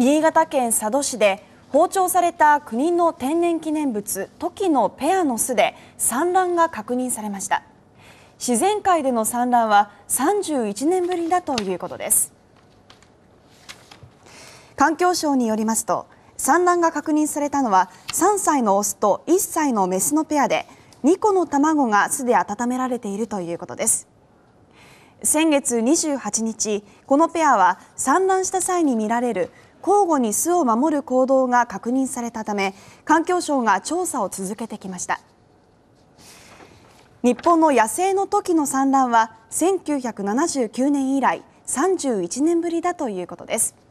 新潟県佐渡市で包丁された国の天然記念物トキのペアの巣で産卵が確認されました自然界での産卵は31年ぶりだということです環境省によりますと産卵が確認されたのは3歳のオスと1歳のメスのペアで2個の卵が巣で温められているということです先月28日このペアは産卵した際に見られる交互に巣を守る行動が確認されたため環境省が調査を続けてきました日本の野生の時の産卵は1979年以来31年ぶりだということです